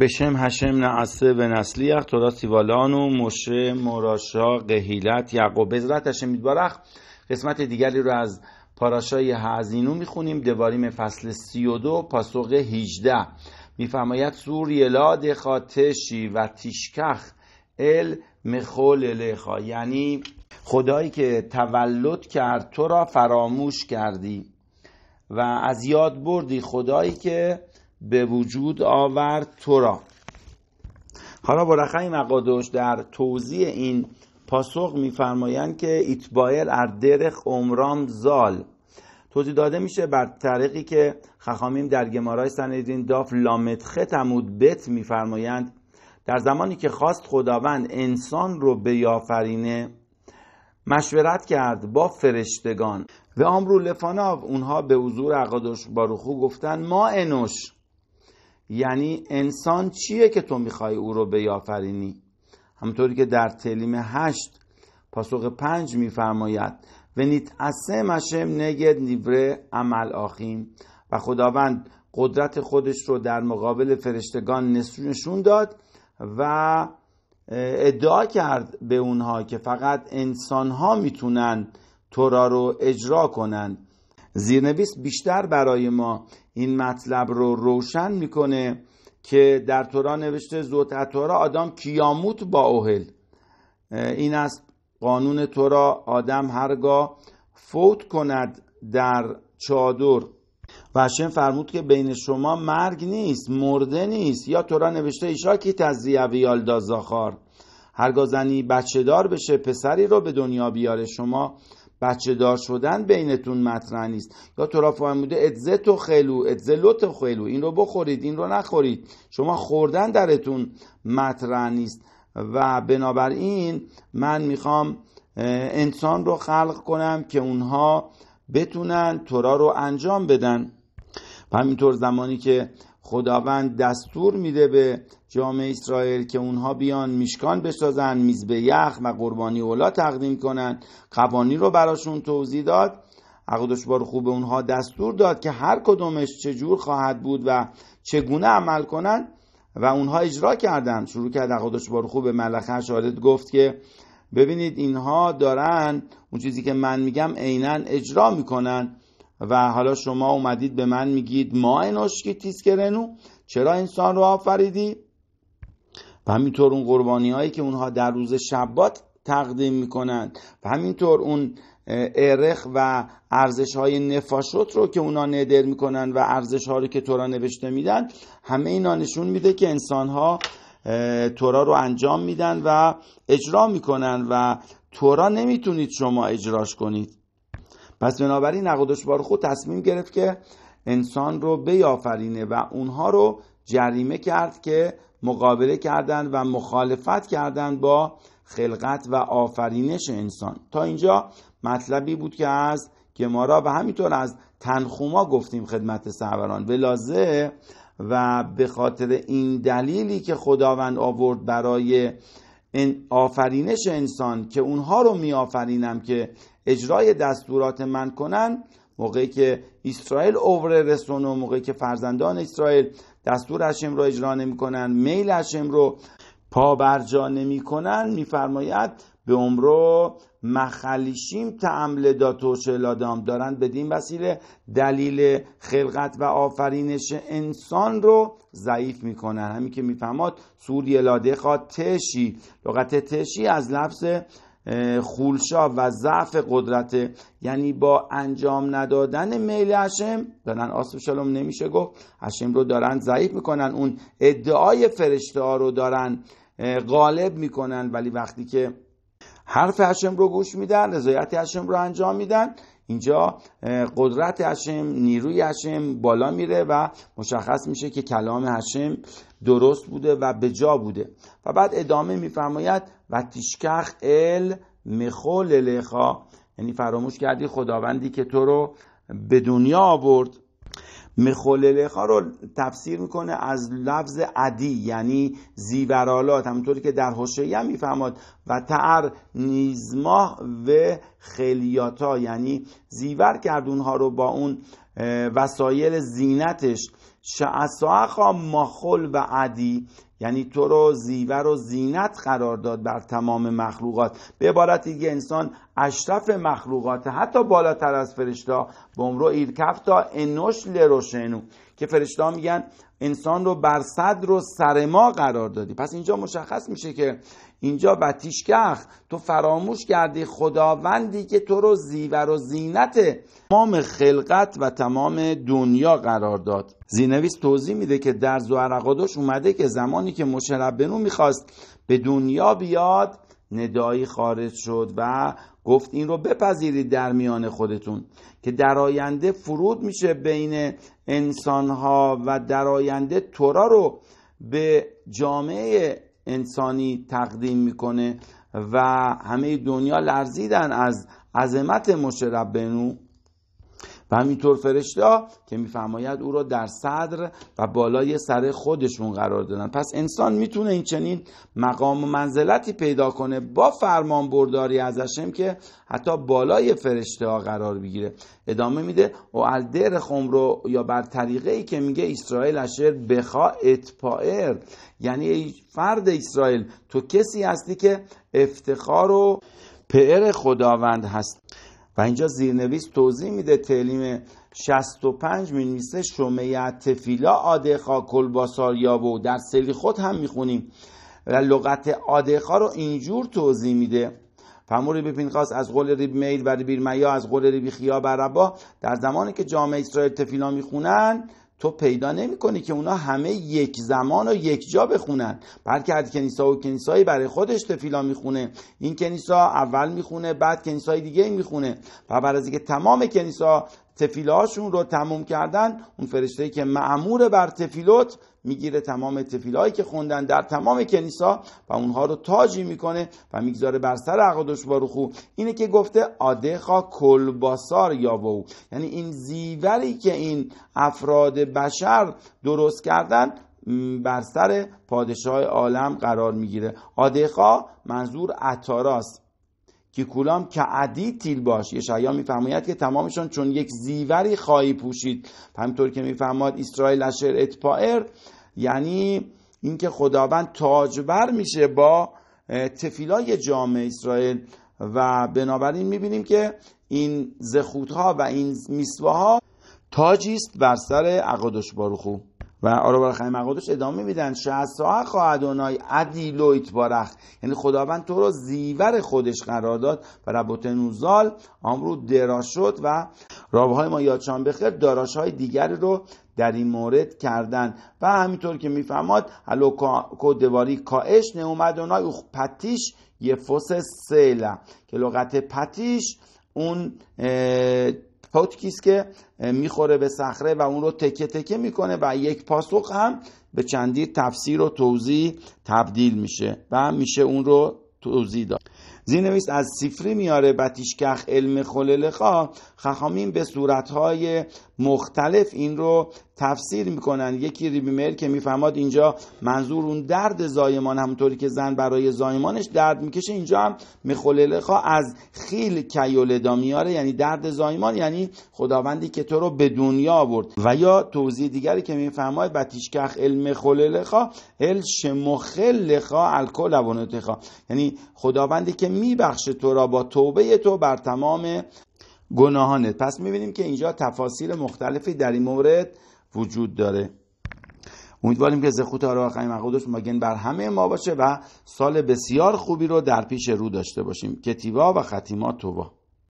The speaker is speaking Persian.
هشم השם و ונצליח תורת سیوالان مشه مراشا قهیلت یعقوب بزرت هشم قسمت دیگری رو از پاراشای هزینو میخونیم دواریم فصل دو پاسخ هیجده میفرماید یلاد خاتشی و تیشکخ ال مخول لخا یعنی خدایی که تولد کرد تو را فراموش کردی و از یاد بردی خدایی که به وجود آورد تو را حالا برخی مقادش در توضیح این پاسخ میفرمایند که ایتبایل درخ عمرام زال توضیح داده میشه بر طریقی که خخامیم در گمارای سندین داف لامتخه تمود بت میفرمایند در زمانی که خواست خداوند انسان رو یافرینه مشورت کرد با فرشتگان و امرو لفاناو اونها به حضور عقادش باروخو گفتن ما انوش یعنی انسان چیه که تو میخوای او رو بیافرینی همطوری که در تعلیم هشت پاسخ پنج میفرماید و نیت مشم نگد نیبره عمل آخیم و خداوند قدرت خودش رو در مقابل فرشتگان نشون داد و ادعا کرد به اونها که فقط انسانها میتونن تورا رو اجرا کنند زیرنویس بیشتر برای ما این مطلب رو روشن میکنه که در تورا نوشته زوت تورا آدم کیاموت با اوهل این است قانون تورا آدم هرگاه فوت کند در چادر و هشم فرمود که بین شما مرگ نیست مرده نیست یا تورا نوشته ایشاکی ویال دازاخار هرگاه زنی بچه دار بشه پسری رو به دنیا بیاره شما بچه دار شدن بینتون مطرح نیست یا تورا فهمیده اتزه تو خلو اتزه لوت خلو این رو بخورید این رو نخورید شما خوردن درتون مطرح نیست و بنابراین من میخوام انسان رو خلق کنم که اونها بتونن تورا رو انجام بدن همینطور زمانی که خداوند دستور میده به جامعه اسرائیل که اونها بیان میشکان بسازن میز به یخ و قربانی اولا تقدیم کنن قوانین رو براشون توضیح داد عقدش بار خوب اونها دستور داد که هر کدومش چجور خواهد بود و چگونه عمل کنند و اونها اجرا کردن شروع کرد عقدش بار خوب ملخه شارد گفت که ببینید اینها دارن اون چیزی که من میگم عینا اجرا میکنن و حالا شما اومدید به من میگید ما انوشکی کرنو چرا انسان رو آفریدی؟ و همینطور اون قربانی هایی که اونها در روز شبات تقدیم میکنند و همینطور اون ارخ و ارزش های نفاشت رو که اونها ندر میکنند و ارزش ها رو که تورا نوشته میدن همه اینا نشون میده که انسان ها تورا رو انجام میدن و اجرا میکنند و تورا نمیتونید شما اجراش کنید پس بنابراین نقدش بار خود تصمیم گرفت که انسان رو بیافرینه و اونها رو جریمه کرد که مقابله کردند و مخالفت کردند با خلقت و آفرینش انسان تا اینجا مطلبی بود که از گمارا و همینطور از تنخوما گفتیم خدمت سروران ولازه و به خاطر این دلیلی که خداوند آورد برای آفرینش انسان که اونها رو می آفرینم که اجرای دستورات من کنن موقعی که اسرائیل اوور رسون و موقعی که فرزندان اسرائیل دستور هشم رو اجرا نمی کنن میل هشم رو پا برجا نمی کنن میفرماید به عمرو مخلیشیم تعمل داتو شلادام دارند بدین وسیله دلیل خلقت و آفرینش انسان رو ضعیف میکنن همین که میفهماد سوری لاده خواد تشی لغت تشی از لفظ خولشا و ضعف قدرت یعنی با انجام ندادن میل هشم دارن آسف شلوم نمیشه گفت هشم رو دارن ضعیف میکنن اون ادعای فرشته ها رو دارن غالب میکنن ولی وقتی که حرف هشم رو گوش میدن رضایت هشم رو انجام میدن اینجا قدرت هشم نیروی هشم بالا میره و مشخص میشه که کلام هشم درست بوده و جا بوده و بعد ادامه میفرماید و تیشکخ ال مخول لخا یعنی فراموش کردی خداوندی که تو رو به دنیا آورد مخوللخا رو تفسیر میکنه از لفظ عدی یعنی زیورالات همونطوری که در هم میفهماد و تعر نیزما و خلیاتا یعنی زیور کرد اونها رو با اون وسایل زینتش شعصاخا ماخل و عدی یعنی تو رو زیور و زینت قرار داد بر تمام مخلوقات به عبارت دیگه انسان اشرف مخلوقات حتی بالاتر از فرشته رو ایرکف تا انوش لروشنو که فرشته میگن انسان رو بر صدر و سر ما قرار دادی پس اینجا مشخص میشه که اینجا بتیشکخ تو فراموش کردی خداوندی که تو رو زیور و زینت تمام خلقت و تمام دنیا قرار داد زینویس توضیح میده که در زوارقادوش اومده که زمانی که مشربنو میخواست به دنیا بیاد ندایی خارج شد و گفت این رو بپذیرید در میان خودتون که در آینده فرود میشه بین انسانها و در آینده تورا رو به جامعه انسانی تقدیم میکنه و همه دنیا لرزیدن از عظمت بنو و همینطور فرشته که میفرماید او را در صدر و بالای سر خودشون قرار دادن پس انسان میتونه این چنین مقام و منزلتی پیدا کنه با فرمان برداری ازشم که حتی بالای فرشته ها قرار بگیره ادامه میده او الدر خمرو یا بر طریقه ای که میگه اسرائیل اشر بخا اتپائر یعنی ای فرد اسرائیل تو کسی هستی که افتخار و پئر خداوند هست و اینجا زیرنویس توضیح میده تعلیم 65 می نویسه شمه تفیلا آدخا کلباسار یابو در سلی خود هم میخونیم و لغت آدخا رو اینجور توضیح میده فمور بپین خاص از قول ریب میل و ریبیر از قول ریبی خیا بربا در زمانی که جامعه اسرائیل تفیلا میخونن تو پیدا کنی که اونا همه یک زمان و یک جا بخونن بلکه از کنیسا و کنیسایی برای خودش تفیلا میخونه این کنیسا اول میخونه بعد کنیسای دیگه میخونه و بعد از اینکه تمام کنیسا تفیلاشون رو تموم کردن اون فرشته که معمور بر تفیلوت میگیره تمام تفیلایی که خوندن در تمام کنیسا و اونها رو تاجی میکنه و میگذاره بر سر عقدش باروخو اینه که گفته آدخا کلباسار یابو یعنی این زیوری که این افراد بشر درست کردن بر سر پادشاه عالم قرار میگیره آدخا منظور اتاراست که کولام که تیل باش یه یشعیا میفرماید که تمامشان چون یک زیوری خواهی پوشید همینطور که میفرماد اسرائیل اشر اتپائر یعنی اینکه خداوند تاجبر میشه با تفیلای جامعه اسرائیل و بنابراین میبینیم که این زخوت ها و این میسوه ها تاجی بر سر عقادش باروخو و آرو برخیم عقادش ادامه میدن ساعت خواهد اونای لویت بارخ یعنی خداوند تو رو زیور خودش قرار داد و ربوت نوزال آمرو درا شد و رابه های ما یادشان بخیر داراش های دیگر رو در این مورد کردن و همینطور که میفهماد هلو کودواری کاش نومدونای اوخ پتیش یه فوس سیلا که لغت پتیش اون پتکیست که میخوره به صخره و اون رو تکه تکه میکنه و یک پاسخ هم به چندی تفسیر و توضیح تبدیل میشه و میشه اون رو توضیح داد زینویس از سیفری میاره بتیشکخ علم خللخا خخامین به صورتهای مختلف این رو تفسیر میکنن یکی ریبیمر که میفهماد اینجا منظور اون درد زایمان همونطوری که زن برای زایمانش درد میکشه اینجا هم مخللخا از خیل کیولدا میاره یعنی درد زایمان یعنی خداوندی که تو رو به دنیا آورد و یا توضیح دیگری که میفهماد بتیشکخ علم خللخا ال شمخلخا الکل ابونتخا یعنی خداوندی که میبخشه تو را با توبه تو بر تمام گناهانت پس میبینیم که اینجا تفاصیل مختلفی در این مورد وجود داره امیدواریم که زخوت آرا خیم مقدس مگن بر همه ما باشه و سال بسیار خوبی رو در پیش رو داشته باشیم کتیبا و ختیما توبا